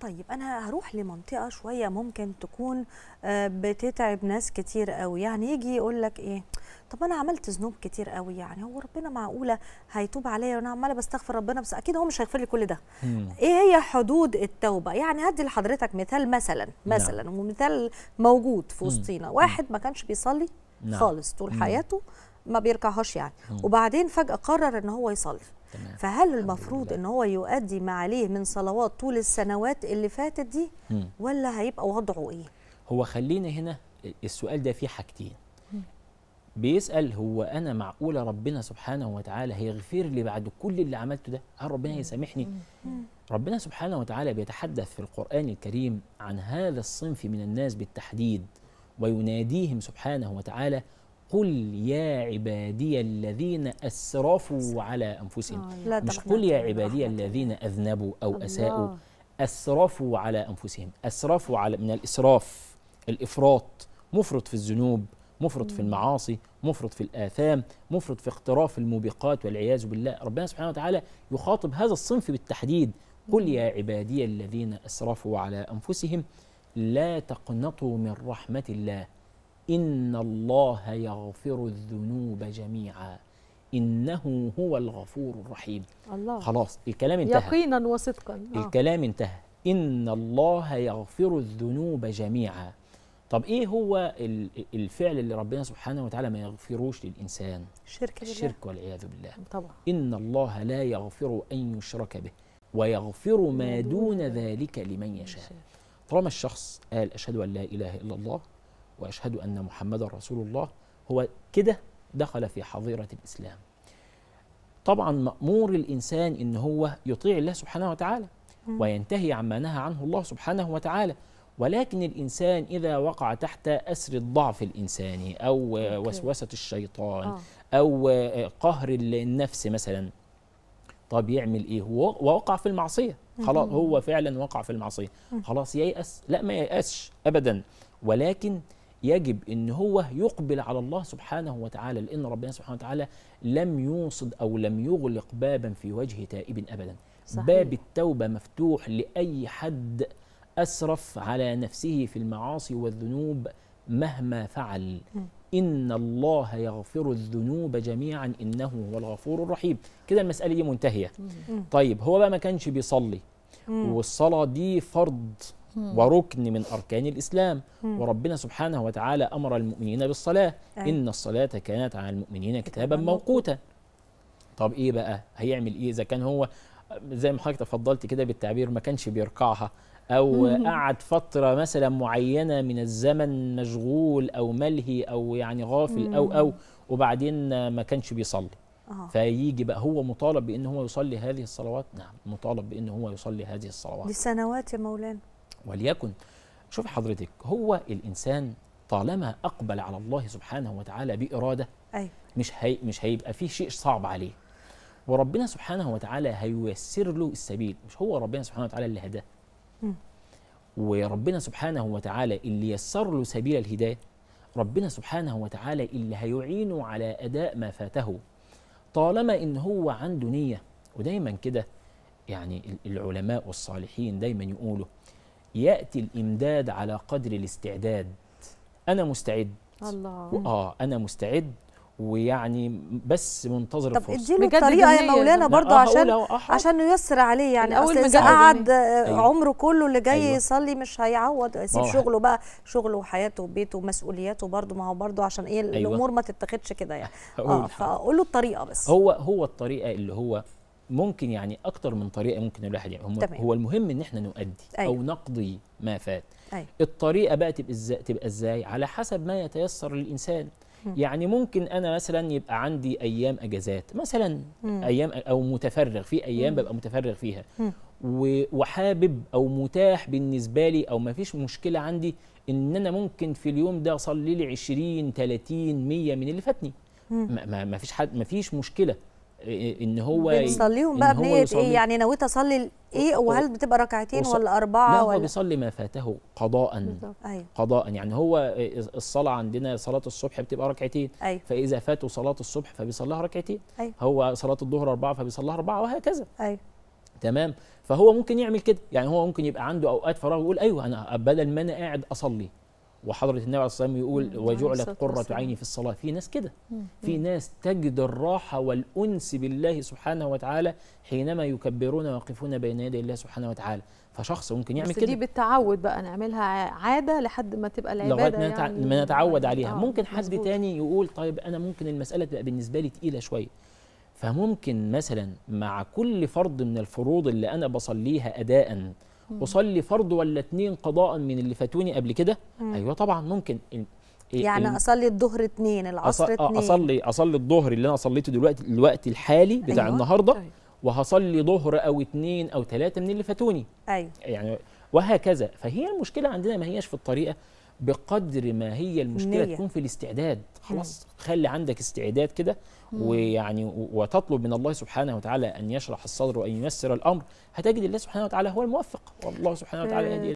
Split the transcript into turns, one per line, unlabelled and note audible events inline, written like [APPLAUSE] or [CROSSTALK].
طيب انا هروح لمنطقه شويه ممكن تكون آه، بتتعب ناس كتير قوي يعني يجي يقول لك ايه طب انا عملت ذنوب كتير قوي يعني هو ربنا معقوله هيتوب عليا وانا عماله بستغفر ربنا بس اكيد هو مش هيغفر لي كل ده مم. ايه هي حدود التوبه يعني هدي لحضرتك مثال مثلا نعم. مثلا نعم. ومثال موجود في وسطينا واحد ما كانش بيصلي نعم. خالص طول مم. حياته ما بيركعهاش يعني مم. وبعدين فجاه قرر ان هو يصلي تمام. فهل المفروض ان هو يؤدي ما عليه من صلوات طول السنوات اللي فاتت دي مم. ولا هيبقى وضعه ايه
هو خلينا هنا السؤال ده فيه حاجتين بيسأل هو أنا معقولة ربنا سبحانه وتعالى هيغفر لي بعد كل اللي عملته ده؟ هل ربنا هيسامحني؟ ربنا سبحانه وتعالى بيتحدث في القرآن الكريم عن هذا الصنف من الناس بالتحديد ويناديهم سبحانه وتعالى قل يا عبادي الذين أسرفوا على أنفسهم آه، مش قل يا عبادي الذين أذنبوا أو أساءوا أسرفوا على أنفسهم أسرفوا على من الإسراف الإفراط مفرط في الذنوب مفرط في المعاصي مفرط في الآثام مفرط في اقتراف الموبقات والعياذ بالله ربنا سبحانه وتعالى يخاطب هذا الصنف بالتحديد قل يا عبادي الذين أسرفوا على أنفسهم لا تقنطوا من رحمة الله إن الله يغفر الذنوب جميعا إنه هو الغفور الرحيم الله خلاص الكلام انتهى يقينا
وصدقا آه.
الكلام انتهى إن الله يغفر الذنوب جميعا طب إيه هو الفعل اللي ربنا سبحانه وتعالى ما يغفروش للإنسان
الشرك بالله الشرك
والعياذ بالله طبعا إن الله لا يغفر أن يشرك به ويغفر ما دون ذلك لمن يشاء طالما الشخص قال أشهد أن لا إله إلا الله واشهد ان محمدا رسول الله هو كده دخل في حظيره الاسلام طبعا مامور الانسان ان هو يطيع الله سبحانه وتعالى وينتهي عما نهى عنه الله سبحانه وتعالى ولكن الانسان اذا وقع تحت اسر الضعف الانساني او وسوسه الشيطان آه. او قهر النفس مثلا طب يعمل ايه هو وقع في المعصيه خلاص هو فعلا وقع في المعصيه خلاص ييأس لا ما ييأسش ابدا ولكن يجب ان هو يقبل على الله سبحانه وتعالى لان ربنا سبحانه وتعالى لم يوصد او لم يغلق بابا في وجه تائب ابدا صحيح. باب التوبه مفتوح لاي حد اسرف على نفسه في المعاصي والذنوب مهما فعل م. إن الله يغفر الذنوب جميعا إنه هو الغفور الرحيم كده المسألة دي منتهية طيب هو بقى ما كانش بيصلي والصلاة دي فرض
وركن
من أركان الإسلام وربنا سبحانه وتعالى أمر المؤمنين بالصلاة إن الصلاة كانت على المؤمنين كتابا موقوتا طب إيه بقى هيعمل إيه إذا كان هو زي ما حضرتك تفضلت كده بالتعبير ما كانش بيركعها او قعد فتره مثلا معينه من الزمن مشغول او ملهي او يعني غافل او او وبعدين ما كانش بيصلي آه. فيجي بقى هو مطالب بان هو يصلي هذه الصلوات نعم مطالب بان هو يصلي هذه الصلوات
لسنوات يا مولانا
وليكن شوف حضرتك هو الإنسان طالما أقبل على الله سبحانه وتعالى بإرادة أيوة. مش هي مش هيبقى فيه شيء صعب عليه وربنا سبحانه وتعالى هييسر له السبيل مش هو ربنا سبحانه وتعالى اللي هداه وربنا سبحانه وتعالى اللي يسر له سبيل الهداية ربنا سبحانه وتعالى اللي هيعينه على أداء ما فاته طالما إن هو عنده نية ودايما كده يعني العلماء والصالحين دايما يقولوا ياتي الامداد على قدر الاستعداد انا مستعد الله اه انا مستعد ويعني بس منتظر طب الفرصه طب اديله الطريقه يا مولانا برضه آه، عشان
عشان نيسر عليه يعني اول ما قعد آه، أيوة. عمره كله اللي جاي أيوة. يصلي مش هيعوض يسيب آه. شغله بقى شغله وحياته وبيته ومسؤولياته برضه ما هو برضه عشان ايه أيوة. الامور ما تتاخدش كده يعني [LAUGHS] اه فقول له الطريقه بس
هو هو الطريقه اللي هو ممكن يعني اكتر من طريقه ممكن الواحد يعني هم تمام. هو المهم ان احنا نؤدي أيوة. او نقضي ما فات أيوة. الطريقه بقى تبقى ازاي تبقى ازاي على حسب ما يتيسر للانسان م. يعني ممكن انا مثلا يبقى عندي ايام اجازات مثلا م. ايام او متفرغ في ايام م. ببقى متفرغ فيها م. وحابب او متاح بالنسبه لي او ما فيش مشكله عندي ان انا ممكن في اليوم ده اصلي لي 20 30 100 من اللي فاتني ما فيش حد ما فيش مشكله ان هو بيصليهم بقى بنيه ايه
يعني نويت اصلي ايه وهل بتبقى ركعتين وص... ولا اربعه لا هو ولا بيصلي
ما فاته قضاء أيوه. قضاء يعني هو الصلاه عندنا صلاه الصبح بتبقى ركعتين أيوه. فاذا فاته صلاه الصبح فبيصليها ركعتين أيوه. هو صلاه الظهر اربعه فبيصليها اربعه وهكذا أيوه. تمام فهو ممكن يعمل كده يعني هو ممكن يبقى عنده اوقات فراغ يقول ايوه انا بدل ما انا قاعد اصلي وحضره النبي عليه الصلاه والسلام يقول وجعلت قره عيني في الصلاه في ناس كده في ناس تجد الراحه والانس بالله سبحانه وتعالى حينما يكبرون ويقفون بين يدي الله سبحانه وتعالى فشخص ممكن يعمل بس كده دي
بالتعود بقى نعملها عاده لحد ما تبقى العباده لغايه يعني ما
نتعود يعني عليها آه، ممكن حد مزبوط. تاني يقول طيب انا ممكن المساله تبقى بالنسبه لي تقيله شويه فممكن مثلا مع كل فرض من الفروض اللي انا بصليها اداء اصلي فرض ولا اتنين قضاء من اللي فاتوني قبل كده ايوه طبعا ممكن يعني اصلي
الظهر اتنين العصر آه، اتنين اصلي
اصلي الظهر اللي انا صليته دلوقتي الوقت الحالي بتاع أيوة. النهارده أيوة. وهصلي ظهر او اتنين او ثلاثه من اللي فاتوني ايوه يعني وهكذا فهي المشكله عندنا ما هياش في الطريقه بقدر ما هي المشكله نية. تكون في الاستعداد خلاص خلي عندك استعداد كده ويعني وتطلب من الله سبحانه وتعالى ان يشرح الصدر وان ييسر الامر هتجد الله سبحانه وتعالى هو الموفق والله سبحانه وتعالى يهدي